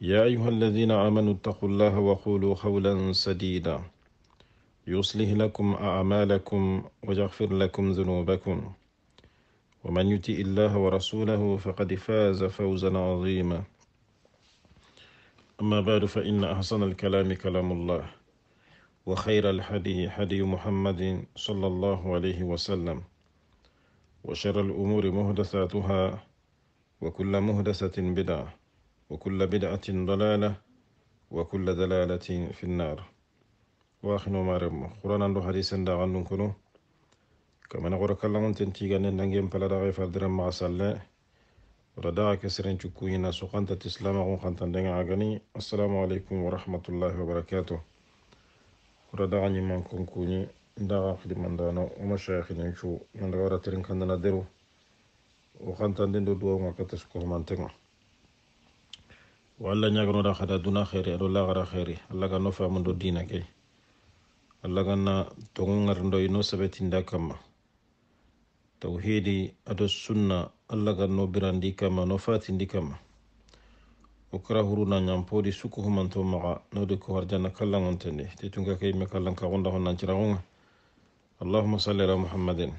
يا أيها الذين آمنوا اتقوا الله وقولوا قولا سديدا يصلح لكم أعمالكم ويغفر لكم ذنوبكم ومن يطع الله ورسوله فقد فاز فوزا عظيما أما بعد فإن أحسن الكلام كلام الله وخير الحدي حدي محمد صلى الله عليه وسلم وشر الأمور مهدثاتها وكل مهدثة بدعة وكل بدعة ضلالة وكل دلالة في النار واخنو مارم قرانا عندو حديثا دا غنون كنو كما نغور كلمن تنتيغا ننجم فلا غي فردرم مع سالة ورداغا كسرين شكوينا سوقان تتسلام غن خانتان دنگا عغني السلام عليكم ورحمة الله وبركاته ورداغا نمان دا داغا من دانو وما ومشايخين شو من غورة ترين كندنا درو وخانتان دندو دوو ما كتسكوه تنغ walla ñaganoɗa hada duna heeri aɗo lagara heeri allah ga no famudo dina key allah ganna togo gardo ino sabetinda kamma tawhidi aɗo sunna allah ga no birandi kamma no fatindi kamma o kara huruna ñampoɗi sukku humanto maxa nodi ko harjanna kallagontendi te tunga keyime kallanka gonda ho nanciragonga allahuma salli ala muhammadin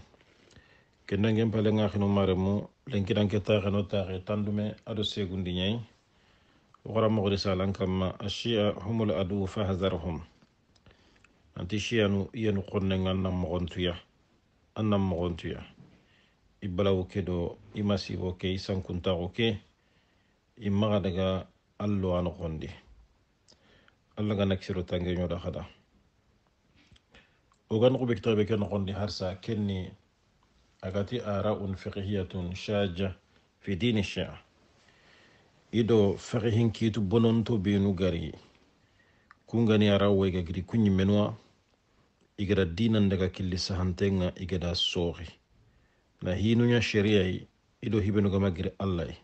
kendangen palenga xinu mare mu lenkidanke taxeno taxe tandume aɗo segundi ñayi ورم رسالا كما الشيعة هم الأدو فهذرهم أنت شيعة ينقرن أن مغنتيا أن مغنتيا إبلاو كدو إما سيبو كي سنكنتاغو كي إما غدغا ألو أنغندي الله غنكسرو تنجي نودا خدا وغن قبك طيب كن غندي هرسا كني أغاتي آراء فقهية شاجة في دين الشيعة ido fakihin kiitu bononto beenu gari kungani arawa iga gidi kuñimenwa igada dinan killi sahantenga igada sooxi na hinuña sheriyai ido hibenugama giri allahi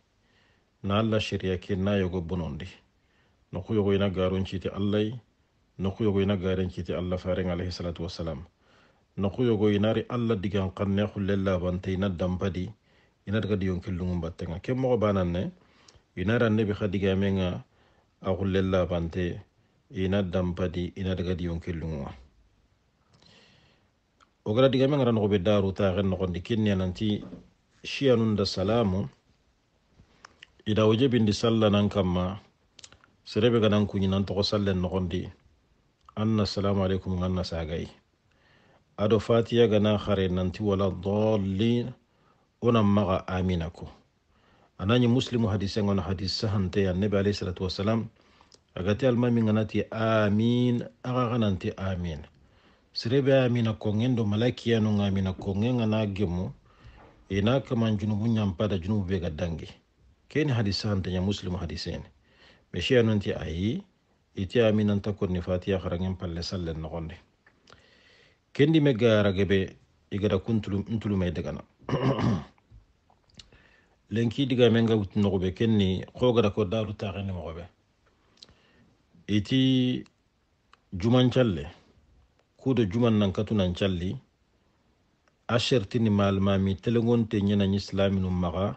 na alla shariya ke na bonondi noku ina garon citi allahi ina garen allah faren alayhi wasalam noku inari allah digan kanne xulle labante ina dampadi ina daga diyon ke moxo banan ina ne bi khadiga menga agullella bante ina dampadi ina daga diyon killunwa o gara diga menga ran gobe daru ta gan no gondi kinni nanti shianun da salamu ida wajibin di salla nan kamma serebe ga nan kunyi nan to sallen no gondi anna assalamu alaikum anna sagai ado fatiya ga nan khare nanti wala dallin onan maga anañi muslimu hadise gono hadis ya annabi alayhi salatu wasalam agati almami ganati amin aga gananti amin sirebe amina kongen do malakiyanu ngamina kongen na gemu ina kaman junubu ñampada junu be ga dangi keni hadis ya muslimu hadisene mais cheyanonti ayi iti amina aminanta konni fatiya harangen palle sallen nogonde kendi me garagebe igada kuntulu ntulume degana lenki diga menga ga wutu nogobe kenni xogara ko daru taxeni moxobe iti juman calle kudo juman nan katunan calli a shertini maalmami telengonte ñenañi silaminum maxa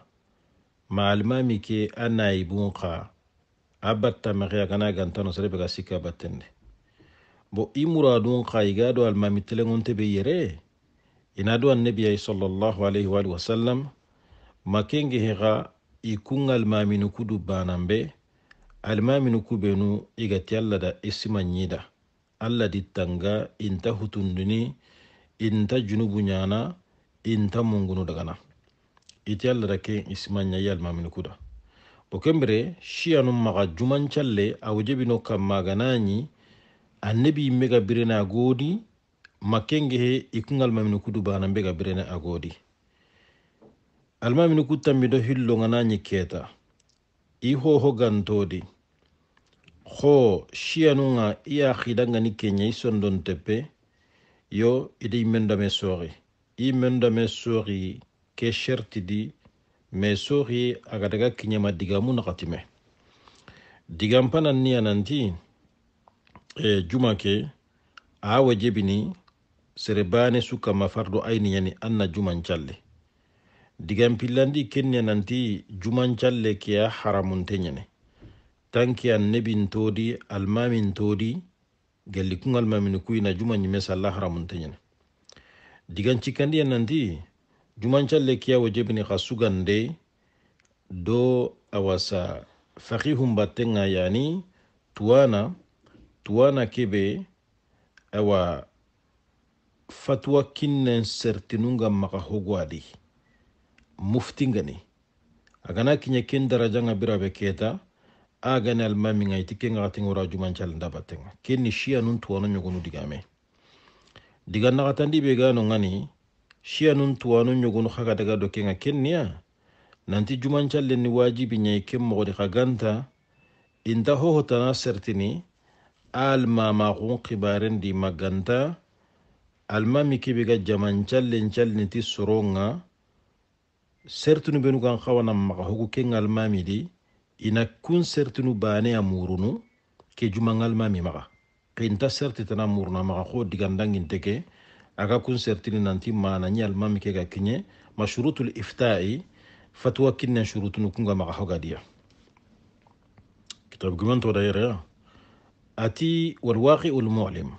ma alimami ke a nayibun xa a batta gana gantano sere be ga sikka battende bo imura muradun xa i ga do alimami telengonte be yere ina do annabiyayi sallallahu alayhi wa sallam makenge hexa i kun alimamini kudu banambe alimamini kubenu i gati alla da isima simanɲida alla di tanga inta hutunduni inta junubu ɲana inta mungunu dagana iti alla da ke isima simanɲa i alimamini kuda bo kembere shiyanu maxa jumancalle awujebino kanmaganaɲi annabi yimme ga birene a goodi makkenge he i kun alimamini kudu banambe ga birene agodi almamini kuttambido hillonganañi keta i hoho gantodi ho shiyanunga i yakhidangani kenya i sondon teppe yo idi mendame sori i mendame sori ke sherti di me sori aga daga kinyama digamu nakatime digampanan ni ananti e juma ke awa jebini sere bane sukka mafardo ayni yani anna juman calle pillandi kenya nanti jumancalle keya haramunte ñene tanki annebin toodi almamin toodi gelli kun almamini kuyina juma ñime salla haramunte ñene digancikkandiya nanti jumancalle keya wo jebini xa do awasa fakihum battenga yani tuwana tuwana kebe awa fatuwa kinnen sertinunga maxa hogwadi muftingani agana kinya ken bira birabe keta ngai gani almaminga iti ken gaxatingora jumancalanda battenga ken ni shia nun tuwano ñogonu digame diga naxatandi bega no ngani Shia nun tuwano ñogonu xaga daga do ken niya nanti le ni wajibi nyai ken moxodi xa ganta inta tana sertini almamaxun xibaren di maganta chal le chal ni ti soronga sertunu benu gan xawana maxa hogu ke ngalmamidi ina kun sertunu bane a murunu ke juma ngalmami maxa xinta sertitana muruna maxa xo digandanginte ke aga kun sertini nanti mana ñi almami ke ga kiñe ma shurutul iftai fatuwa kinnen shurutunu kunga maxa hogadiya kitab gumanto da yereya ati walwaqiu lmulim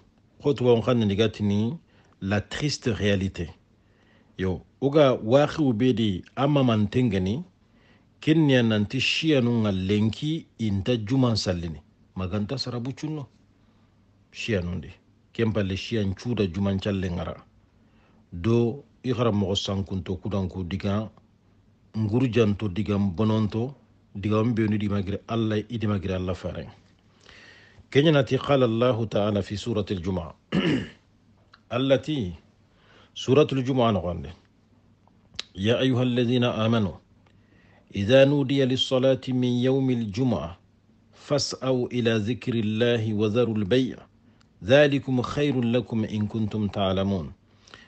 xo tubaxun xan nenigatini la triste réalité yo uga waxiw be de a mamanten gani kenya nanti shiyanu ŋa lenki inta juman sallini maganta sarabu cunno shiyanu de kempalle shiyan cuuda juman calle do i haramogo sankunto kudanku digan ngurjanto digan bononto digan benu dimagiri alla i dimagiri alla faren kenya nati qala allahu taala fi surati aljuma allati سورة الجمعة نغاند يا أيها الذين آمنوا إذا نودي للصلاة من يوم الجمعة فاسأوا إلى ذكر الله وذروا البيع ذلكم خير لكم إن كنتم تعلمون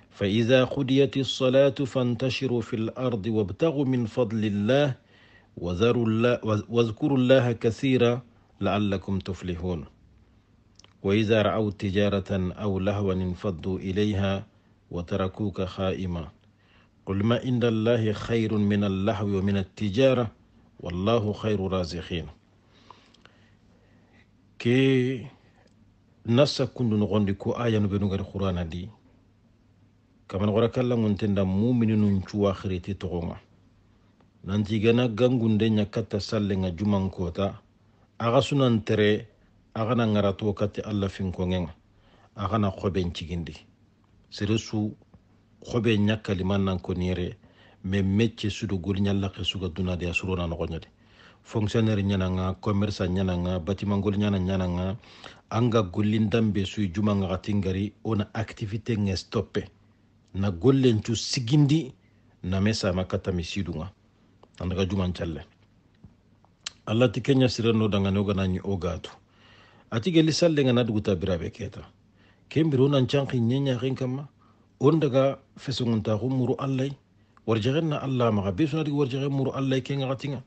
فإذا قضيت الصلاة فانتشروا في الأرض وابتغوا من فضل الله وذروا الله واذكروا الله كثيرا لعلكم تفلحون وإذا رأوا تجارة أو لهوا انفضوا إليها وتركوك خائما قل ما عند الله خير من اللهو ومن التجارة والله خير رازقين كي نسا كندو نغندي كو آية نبنو غير قرآن دي كما نغرا كلا منتندا مؤمن ننشو آخر تتغوما نانتي غنا غنغون دي نكتا سالي جمان كوتا أغا سنان تري أغا نغراتو كتا ألا فين كونغ أغا نقوبين دي seresu xobe ñakkali man nankoniere mais métier sudo goli ñallake suga dunade a surona nogoñade fonctionnaire ñananga commerçant ñananga bâtiment gol ñana ñananga anga gollindambe suy jumanga xati ngari ona activité nge stoppe na gollencu sigindi name sama katami sidunga andaga juman calle allah ti kenya sirano dangane oganañi o gatu ati gelli salle nga na duguta birabe keta kembiro nan canki nyenya kin kama on daga fesungun ta muru allai warjagen na allah maga be sunadi warjagen muru allai ken gatinga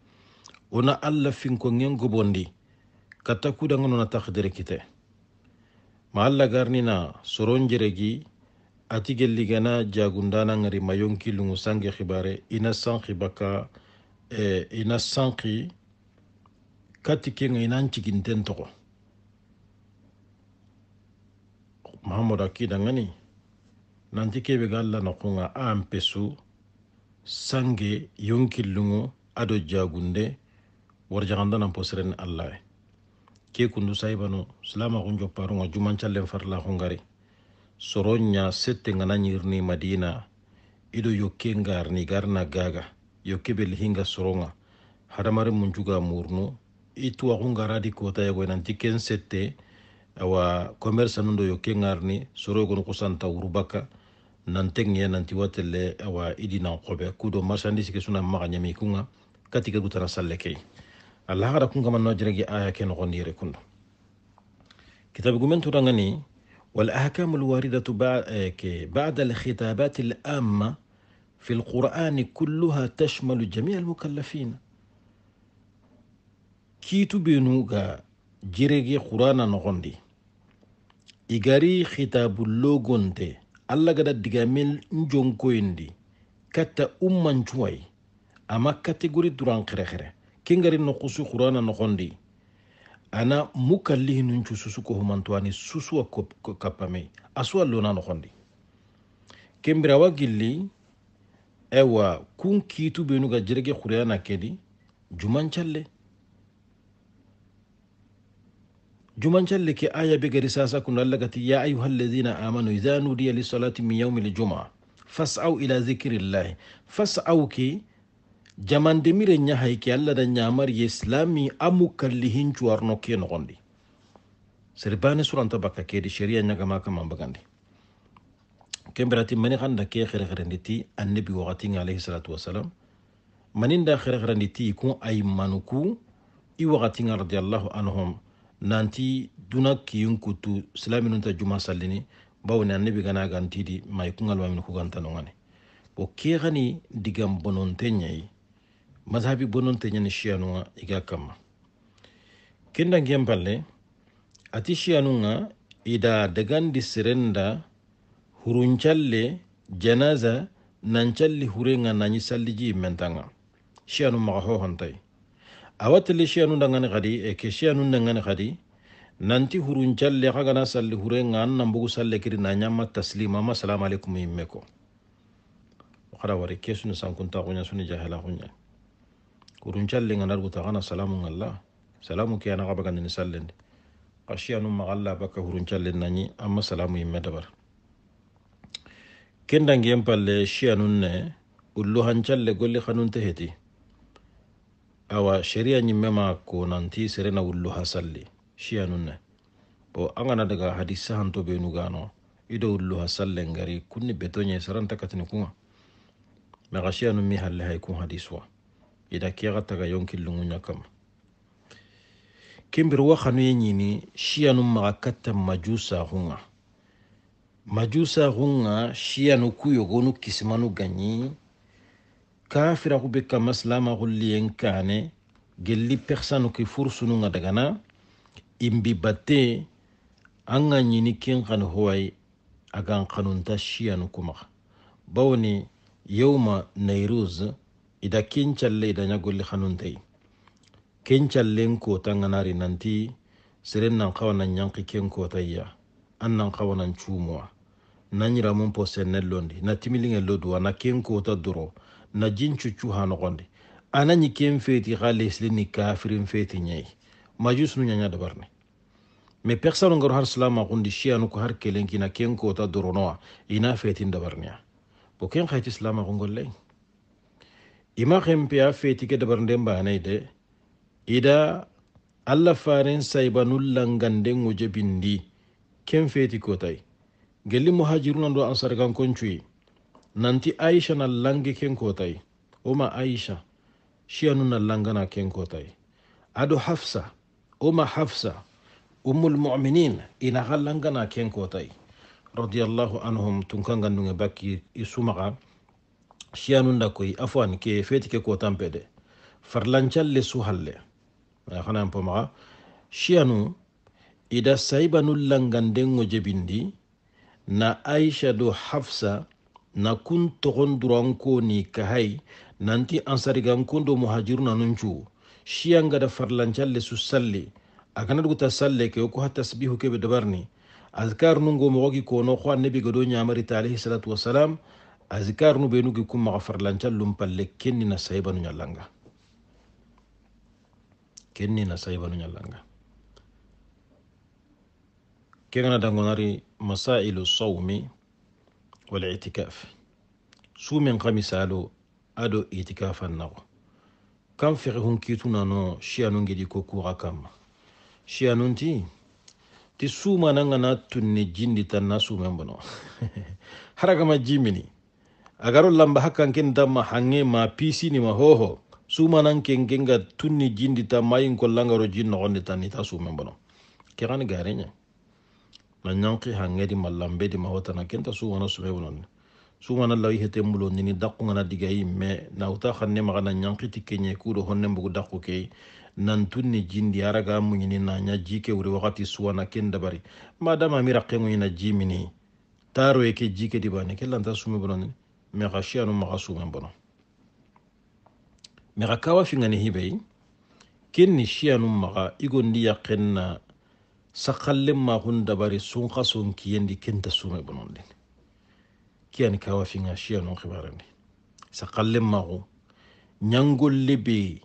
ona allah finko ngen gobondi katta kuda ngono na takdire kite ma allah garni na soronjeregi ati gelligana jagundana ngari mayonki lungu sange khibare ina sanki baka e, ina sanki kati kenga inan ciginten togo mahamadou akida ngani nanti keɓe ga allah nakunga an pesu sange yonkillungo ado jagunde warjagandanan po sereni allah e ke kundu sayibano silamaxun jumancallen farlaxun gari soro ɲa sette ngana ɲirni madina ido yokke ngarni garna gaga yokke be soronga hadamaren muncuga murnu i tuwaxun nanti ken sette awa commerce nando yo kengarni soro gono kusanta urubaka nanteng ye nanti watelle awa idi nan qobe kudo marchandise ke suna maga nyami kunga katika gutana salleke Allah hada kunga man nojere gi aya ken gondi re kundo kitab gumentu rangani wal ahkam al warida ba ke ba'da al khitabat al amma fi al qur'an kullaha tashmal jami' al mukallafin kitubinu ga jirege qur'ana nogondi igari logonte alla gada digamel njonkoyindi katta ummancuway ama kategori duran xerexere kengari noqusu xurana noxondi ana mukallihinuncu susu ko humantuwani susuwa kappame asuwa lona noxondi kenbirawa gilli ewa kun kiitu benu ga jerege xureyana kedi jumancalle جمان شل لكي آية بك رساسة كنا لك يا أيها الذين آمنوا إذا نودي للصلاة من يوم الجمعة فاسعوا إلى ذكر الله فاسعوا كي جمان دمير نيهاي كي الله دا نيامر يسلامي أمو كاللهين جوار كي نغندي سرباني سورة تبكا كي دي شريع نغما كمان كم كمبراتي مني خاندا كي خير خيرندتي النبي وغتين عليه الصلاة والسلام منين دا خير خيرندتي يكون أي منوكو إي وغتين رضي الله عنهم nanti duna kiyin kutu silaminunta juma sallini bawni annabi gana gantidi mai kungal mamin kuganta nongani bo kexani digam bononte ñayi masabi bononte ñani siyanunga iga kamma kendangen palle ati siyanunga ida dagandi sirenda huruncalle janaza nancalli hurenga nañi salliji mentanga siyanu maga hohontayi le shiyanunda ngani khadi e ke shiyanunda ngani khadi nanti hurun jalle kagana sal hure nga annan bugu salle kiri na nyamma taslima ma salamu alaikum yimme e ko kada wari ke sunu sankunta kunya sunu jahila kunya hurun jalle nga narguta kana salamu ngalla salamu ke ana kabagan ni sallende kashiyanu magalla baka hurun jalle nanyi amma salamu yimme e dabar kendangi yempalle shiyanun ne ullu hanchalle golli khanun teheti awa shari'a ɲimɛ ko nanti serena wullu hasalli shiyanu ne bo an kana daga hadisa hanto be gano ido wullu hasallen gari kunni beto ɲe saranta katini kunga maga shiyanu mi halle hay kun hadiswa ida kiyaga taga yonki lungu ɲa wa xanu ye ɲini shiyanu maga katta majusa hunga majusa hunga shiyanu ku kisimanu ganɲi kafira ku be kama silamaxu liyen kane gelli persanu ke furusununga dagana imbi batte an ga ɲini ken xani howayi a gan xanunta siyanu kumaxa bawni yowma nairus ida kencalle ida ɲagolli xanuntayi kencallen kota ganari nanti seren nan xawanan ɲanxi ken kotayya an nan xawanan cumuwa na ɲiramun po sennellondi na timilinge loduwa na ken kota doro najin cuccu ha nogondi anañi ken feeti xa leslini kafirin feeti ñayi majus nu ñaña dabarne mais personne ngaro har silama xundi siyanu ko har kelenkina ken kota doronoa ina feetin dabarneya bo ken xayti silama xungol ley ima xempe a feeti dabarnde mbanay de ida allah faren saybanu langandengo jebindi ken feeti kotay gelli muhajiruna ndo ansargan nanti aisha na lange ken kotai oma aisha shiyanu na langana ken kotai ado hafsa oma hafsa ummul muminin inaxa langana ken kotai radiallahu anhum tunkanga nunga baki isumaga sumaxa shiyanu nda koy ke feti ke kotanpe le farlancalle su halle xanan pomaxa shiyanu ida saibanu langandengo jebindi na aisha do hafsa na tɔgɔn togon ko ni kahai nanti kun do muhajiru nanun cu shiyan gada farlancalle lesu salle a kana duguta salle ke ko hata ke tasbihu kebe ni azikar nun go mogogi kono ko annabi gado nyamari ta alaihi salatu wassalam azkar nu benu gi kun maga farlancallum palle kenni na saybanu nyalanga kenni na nyalanga nyallanga kegana dangonari masailu sawmi wal itikaf sumen ka misalo ado itikafan nago kan fexe hun kiitunano siyanun gedi ko kuxa kanma siyanun ti ti sumanan ga na tunni jindi tan na sumen bono haragama jimini agaro lamba hakkan ken damma hange ma pisinima hoho sumanan ken kenga tunni jindi tan mayin kollangaro jin noxondi tan ita sumen bono ke xani gareña na ñanki hangedi mallambedi mahotana kenta suwana suhewnan sumana lawi hete mulo nini dakku ngana diga yi me na nauta xanne magana ñankiti keñe kudo honne mbugu dakku ke nantun ni jindi araga nini na nya jike kewre wakati suwana kenda bari madama mi kengu ŋuñina ji mini taro ye jike di ke dibane ke lanta sume bononi me gashi anu maxa sume bono me gakawa kawa fingani hibey ken ni siyanu maxa igondi yakken na sakallen mahun dabari sun kaso kiyendi kenta sume bonondin kiyani kawa shiya non kibarani sakallen mahu nyangolle be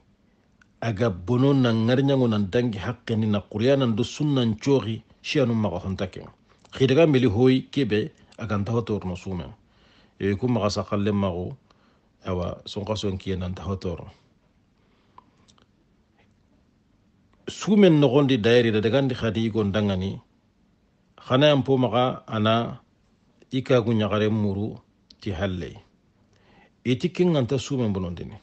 aga bono na ngarnyango nan dangi haqqeni na qur'anan do sunnan chori shiya non maga hontaken khidaga meli hoy kebe aga ndawator no sume e kuma sakallen mahu awa sun kaso kiyendi ndawator sumen no gondi nogondi dayirida dagandi hati ndangani khana hanayan po maga ana ika gu nyagare muru ti halle eti king anta sumen bonondini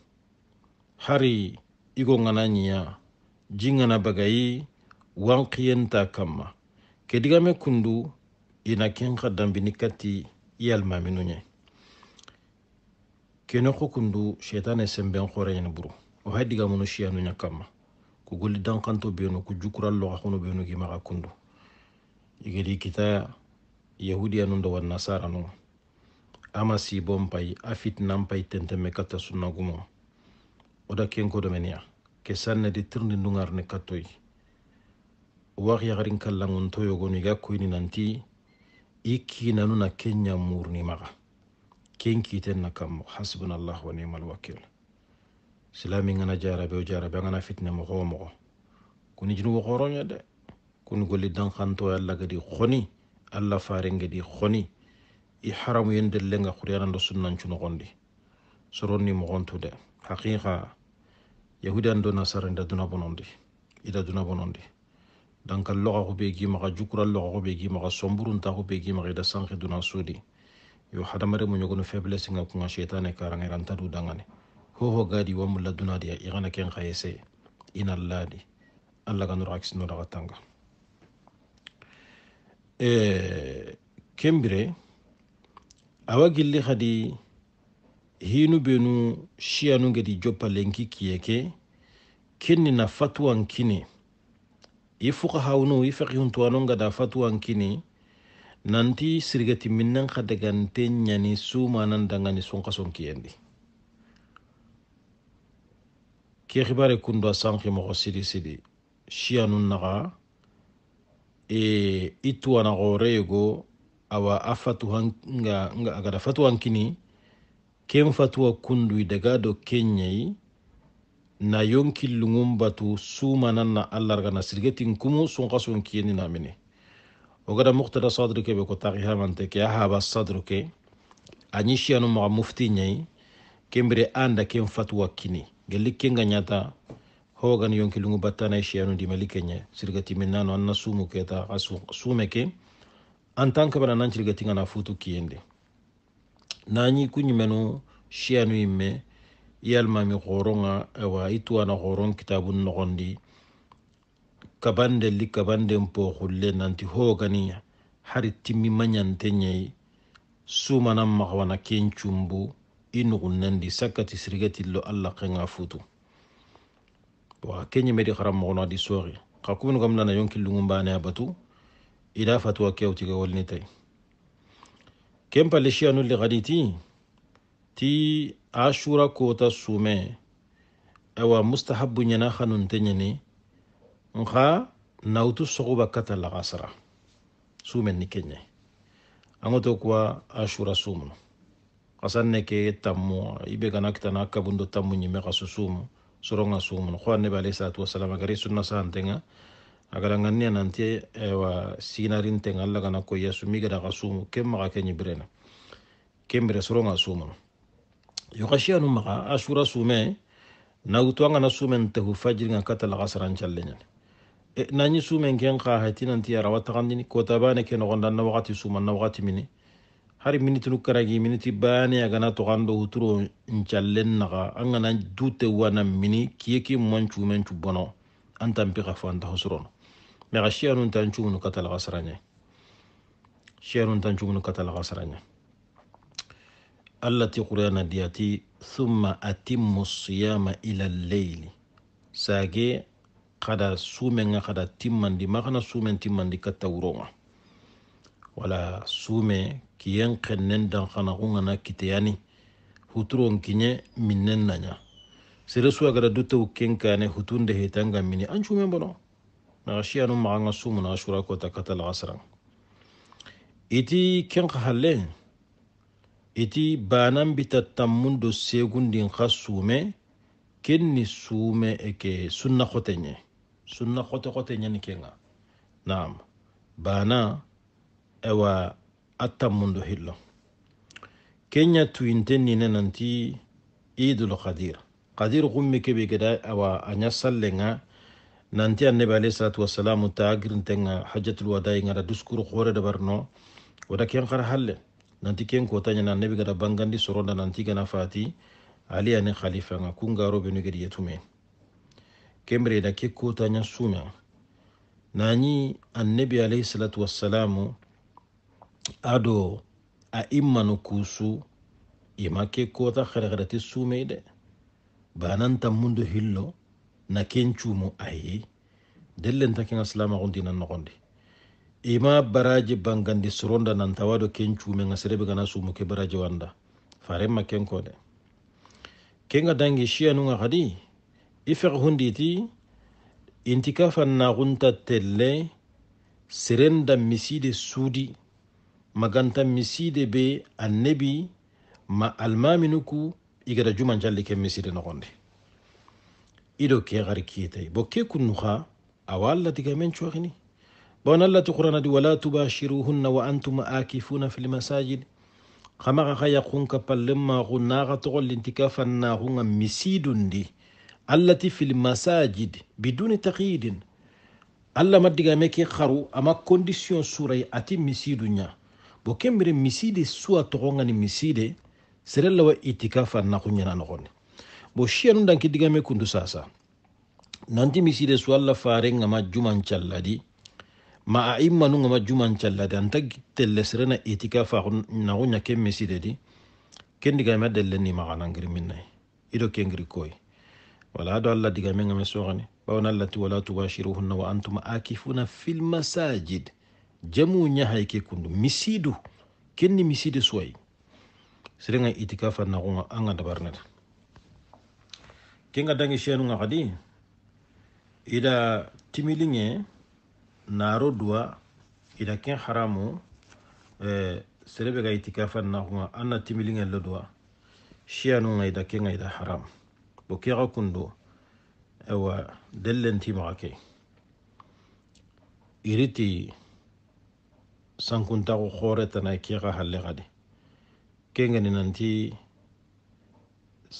hari igo ngana ñiya jingana bagayi kama kediga me kundu ina ken khadam bini kati iyalmaminu ñe kene ko kundu shetane semben horeñen buru o haddigamunu shiyanu ña kama kugoli dankanto beno ku jukuralloxa xuno benu gimaxa kundu igedi kita yahudiya nun da wan nasara nun ama sibon pay a fitnan pay tenteme katta sunna gumo oda kenko domeniya ke sanne di tirni nungar ne kattoy wax yaxarin kallangun to yogonu iga koyni nanti i kiinanu kenya murni maxa ken kiiten na kammo wa nimal wakil silami ngana jarabe o jarabe ngana fitne mo ho mo kuni jinu horonya de kun golli dankanto alla gadi khoni alla farenge di i e haramu yende lenga qur'ana do sunnan cuno gondi soronni mo do nasaranda duna bonondi ida e duna bonondi donc loxa xuɓe gimaxa jukural loxa xuɓe gimaxa somburunta xuɓe gimaxa ida sanxe duna suudi yo hadamare ñogono faiblesse nga kunga chetane karangera ntadu dangane hoho gadi wammulla dunadi a igana ken kayese inalladi allah ganuro akisinodaga tanga eh, kembire awa gilli hadi hinu benu shiyanu gedi joppalen kiyeke kinni na fatuwan kini i e fukahawunu i e fekihuntuwanu gada fatuwan kini nanti sirigati minnan ka dagante ɲani sumanan dangani sunkason kiyendi ke xibare kunda sanki moxo sidi sidi siyanun naxa e i e tuwana xooreyego awa a fatuhanga agada fatuhankini ken fatuwa kundui daga do kenyei na yonkillungun batu sumanan na allah ragana sirgetin kumu sunxa sun kiyeni namini o gada muktada sadru ke be ko taxi hamante ke a haba sadru ke a añi siyanu maxa mufti ñayi kembire anda ken fatuwa kini gelli kenga ñata howagan yonkilungu battana shiyanu di likenye sirgati minnano anna sumu keta asu sume ke an tan kabana nan cirgatinga na futu kiyende nañi kuñimenu sheyanu yimme iyalmami xoronga awa itu ana xoron kitabun noxondi kabande li kabanden po xulle nanti howogani hari timmi mañante ñayi sumanan maxawana ken cumbu i sakati sirigati lo alla kenga futu wa medi keñemedi haranmogono adi sooxi xa kubenu na yonki yonkillungumbane a abatu ida fatuwa kewtiga wolni tay ken palle siyanulli xadi ti ti ashura kota sume ewa mustahabu nyana khanun tenyani nkha nautu soxuba kata laxa sara sumen ni kenye angoto kwa ashura sura sumunu kasan ne ke tammu ibe gana kitana kabundo tammu nyime kasusumu soronga sumun khwan ne bale salatu wassalam gari sunna santenga agara nganne nanti ewa eh, sinarin tenga alla gana ko yesu mi gada kasumu kem ma ke nyibrena kem bere soronga sumun yuqashiyanu ma ashura sume nawtu anga na sumen tahu fajr ngan katal qasran challenya e eh, nani sumen gen kha hatinanti ya rawata kandini ko tabane ke no gonda na wakati suman na wakati mini hari miniti nu karagi miniti bane a gana togan do huturo ncallen naga an gana dute wana mini kiye ki mancumen bono an tanpi fo anta hosurono ma ga shiyanu tan cugunu katalaga saranye shiyanu tan cugunu katalaga saranye allati qur'ana diyati thumma atimmu siyama ila al-layli sage kada sumen ga kada timmandi magana sumen timmandi katta wuronga wala sume kiyen kennen dankanaku ŋana kiteyani huturon kiɲe minnen naɲa sere suwa gara dutew ken kane hutunde mini an bono naxa shiyanu maxa sumu naxa sura kota kata saran iti ken xa iti banan bita tammun do segundin xa sume ken ni sume eke sunna xoteɲe sunna xote xoteɲeni kenga naam bana ewa atamundo hillo kenya tuyintennine nenanti idul qadir qadir gumme kebe geda awa anya sallenga nanti annabi alayhi salatu wassalamu ta girintenga hajjatul wadayi ngara duskuru khore de barno wada ken khar halle nanti ken ko tanya annabi gada bangandi soronda nanti gana fati ali ani khalifa nga kunga robe no gedi yetume kemre da ke ko tanya suma nani annabi alayhi salatu wassalamu ado a imanu kusu ima ke kota xerexereti sumei de bananta mundu hillo na ken cumu ayi dellenta kenga silamaxundina noxondi ima baraji bangandi soronda nantawado ken cumenga serebe gana sumu ke baraji wanda farenma ken ko de kenga dangi shiyanunga xadi i fexe hunditi intika fannaxunta telle serenda miside suudi maganta miside be nebi ma almaminuku igara juman calli ke miside gonde ido ke gari kiyetay bo ke kunnu ha awa allatigamen cohini bon allati quranadi wala tubashiruhunna wa antum akifuna fi lmasajid xamaxa xa yaqunka pallenmaxu naxa toxollinti ka fannaxunga misidundi allati fi masajid biduni taqyidin alla ma meki kharu ama condition suray ati misidu bo kembire miside suwa togongani miside serelawa itikafa nakuñana nogone bo shiyanu danki digame kundu sasa nanti miside suwalla fare ngama juman calladi ma a immanu ngama juman calladi anta telle serena itikafa nakuña ken miside di ken digame delle ni maganangiri minnayi ido kengiri koyi wala ado allah digame ngame sogani bawna allati wala tubashiruhunna wa antum akifuna fi lmasajid jamu ñahay ke kundu misidu kenni miside suwayi serenga itikafa na naxunga anga dabarnata kenga dangi shenu nga xadi ida timilinge naro dua ida ken haramu eh, serebe ga itikafa na naxunga anna timilinge lo shenu nga ida kenga ida haram bo kira kundu awa dellentimaxa ke iriti sankuntaxu ke kexa halle xadi kengeni nanti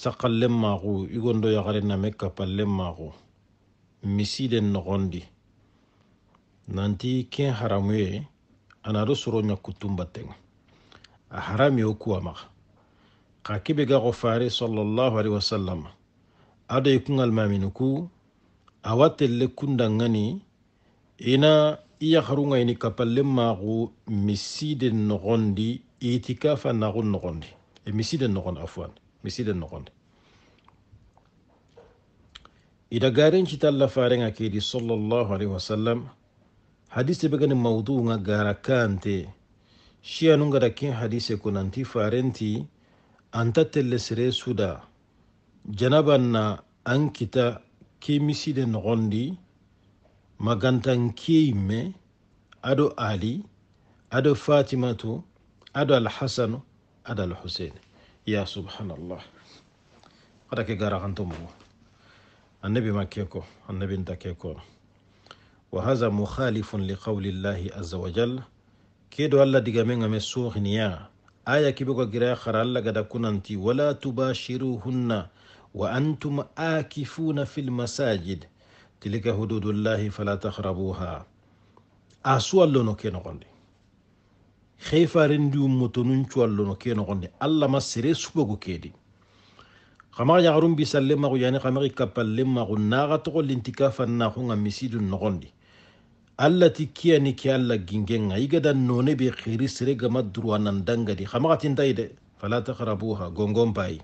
sakallen maxu i gondo yaxaren name kapallen maxu misiden noxondi nanti ken haramuye anado soro ɲakkutun battenga a harami wo kuwa maxa xa kibe gaxo fare salallahu alaihi wasallam ado i kungalmamini ku awa telle kundangani ina iyaharungayni kapallem maaku misiden nogondi itikafa nagun nogondi e misiden nogon afwan misiden nogondi ida garenci talla farenga kedi sallallahu alaihi wasallam hadise begani mawdu nga gara kante shiyanunga da kin hadise kunanti farenti anta telle sere suda janaban na an kita ke misiden nogondi magantankeyimme aɗo ali aɗo fatimatu aɗo alhasanu aɗo alhuseine ya subhanallah aɗa ke garakanto mugo annabi makke ko annabi ntake kono wa haha mukhalifun li qawli llahi aza wa jalla keɗo allah diga men game sohniya aya kiɓe ko gira hara allah gada kunanti wala tubashiruhunna wa antum akifuna fi lmasajid تلك حدود الله فلا تخربوها asu allono ke nogondi xeyfarendi ummoto nun cu allono ke nogondi allah ma sere subogu kedi xamaxa ñaxarum bisalle maxu yani xamaxi kappalle maxu naxa toxolinti ka fannaxunga misidu nogondi allah ti kiyani ke allah gingenga i gada none be xeri sere gama durwa nan dangadi xamaxatintayi de fala taxrabuha gongon bayi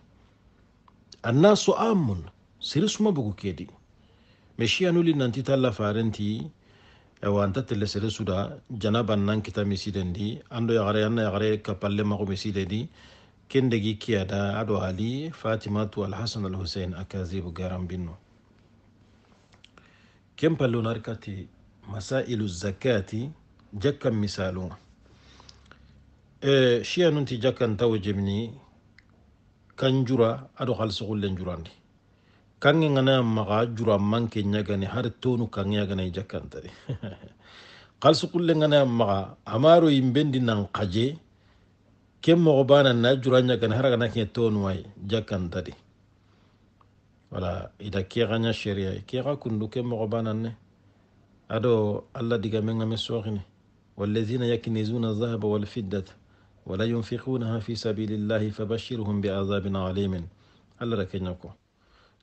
anna so amun sere suma bogu kedi meshiyanu nanti la farenti ewanta telle sere suda janaban nan kita misidendi ando yagare anna yagare kapalle mago misidendi kendegi kiyada ado ali fatima fatimatu alhasan alhusein akazibu garan binno ken pallo narkati masailu zakati jakkan misalunga e shiyanu nunti jakkan ntawo jemni kanjura jura ado halsugullen jurandi kange ngana maga jura manke nyagane har tonu kange yagane jakantari su kulle ngana maga amaro imbendi nan qaje kem mo bana na jura nyagane har gana ke tonu wai jakantari wala ida ke nya sheria ke kega kundu kem mo bana ne ado alla diga menga mesoxini والذين يكنزون الذهب والفضة ولا ينفقونها في سبيل الله فبشرهم بعذاب عليم الله ركنكم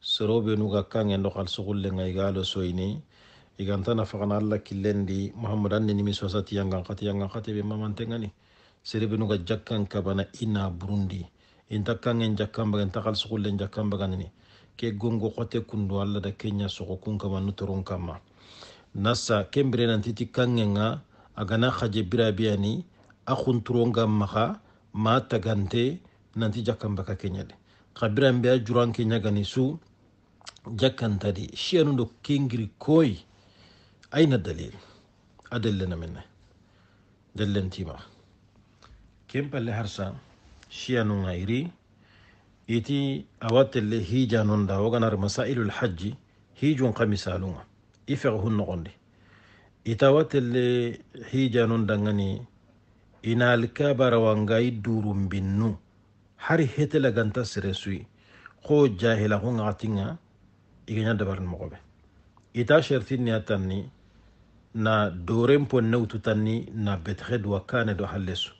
soroɓe nuga kange dokal sugullenga igalo soyni igantana fagana allah killendi mahamadou anne nimi sosati yangan kati yangan be ɓe mamantengani serebe nuga jakkan kabana ina burundi inta kangen jakkambaga jakang sugullen jakkambaganini ke gongo kote kundu allah da kenya sogo kun kama nutoron kama nasa kembire nantiti kangenga agana haje birabiani a hunturonga maha ma tagante nanti Kenya de kabiran be a juran ganisu, su jakkantadi shenuɗo kengiri koyi ayna dalil a dellena minne dellentima ken palle harsa shiyanu gayri iti awattelle hijanonda woganar masailul hajji hijun ka misalunga i feg hun nogondi ita wattelle hijanonda ngani inal kabarawanga durum durumbinnu hari hetela ganta sere suyi ko jahila hungaxatinga iganya dabarin mogobe ita shertin ya tanni na doren ponne ututanni na betxe duwa kane do hallesu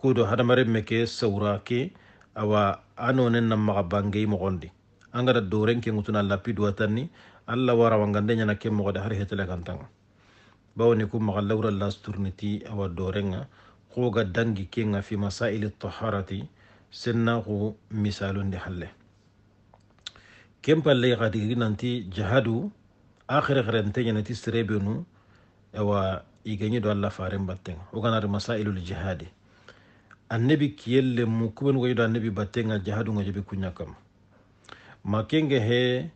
kudo hadamaren me ke sawra ke awa anonen nan maxa bangei moxondi angara dooren ke ŋutuna lappi duwa tanni alla warawangande ñana ke moxode har hetele kantanga bawoni ku maxa lawra lasturniti awa dorenga xoga dangi kenga fi ili taharati senna xu misalundi halle kempal palle gadi nanti jahadu akhire xerente ñanati serebenu ewa igeñi do allah bateng. o kana ganari masailul jihadi annabi kiyelle mu kuben goƴi do annabi bateng al jihadu joɓi kuña kunyakam makenge he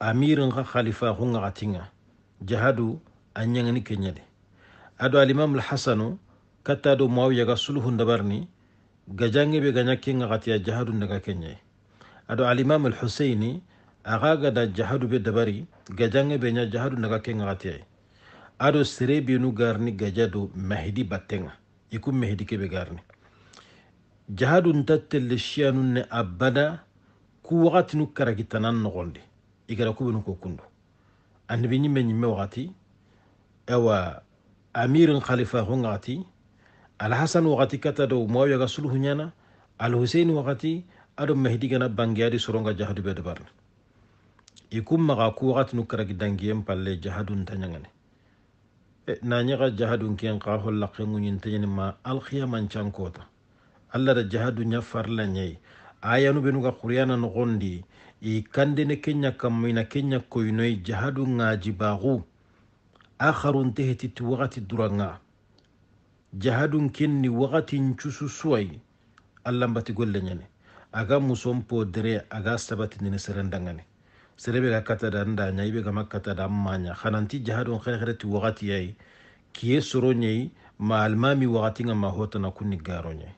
amirin xa khalifa xunga xatinga jahadu a ñangani keñadi ado alimamul hasanu katta do muawiya ga sulhu ndabarni gajange be ganyakinga kenga jihadu ndaga kenye ado al huseini aga da jahadu be dabari gajange be nya jahadu naga kenga gati ado sere benu garni gajado mahdi batenga ikum mahdi kebe garni jahadu ntattelle shiyanunne abbada ku wakati nu karagitanan nogondi igara kubenu ko kundu annabi ñimme ñimme wakati ewa amirun khalifa hungati ngati alhasan wakati kata dow mawiyaga sulhu ñana alhusein wakati aɗo mahdi gana bange adi jahadu be dabarni ikum maga kuxatinu karagi dangiyen palle jahadun nanya nañaxa jahadun ken kahol holla xenguñinteñani ma alxiyamancangkota allah da jahadu ña farla ñayi ayanu benuga xuriyana noxondi i kandene kenya kamma ina kenya koyinoyi jahadun ngaji bagu. Akharun teh hetiti waxati duranga jahadun kenni waxatin cusu suwayi allanbati golle ñane aga musompo dere aga sabatindini serendangane serebe ga katada ndaña ibe gama katada maña hananti jahaɗon hede hede ti wakati yayi kiye soro ñayi ma almami wakati ga ma hotana kunni garo ñayi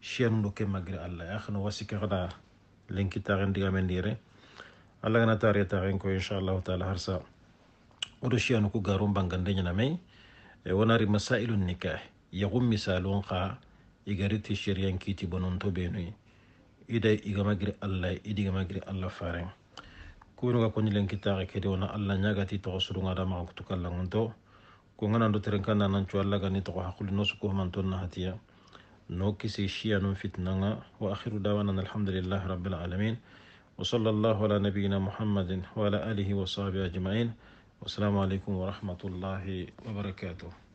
chenu ɗo ke magiri allah ya hano wasike hana lenkitaxen digamen dire allah gana tare taxen ko inchallahu taala harsa odo oɗo ku garo bangande ñanamay e wonari masailu nikah yaxu misalun xa igariti sheriyan kiti bononto ɓenuyi ida igamagiri allah idigamagiri allah faren kuroga kuɓenoga koñilen kittaxe kedi alla nyaga ti to surunga da ma ku kallangon ngonto ko ngana ganando teren nan nanancu allah gani to hakul no su ko man ton na hatia no kisi shiya fitna nga wa akhiru dawana alhamdulillah rabbil alamin wa sallallahu ala nabiyyina muhammadin wa ala alihi wa sahbihi ajma'in wa assalamu والسلام wa rahmatullahi wa barakatuh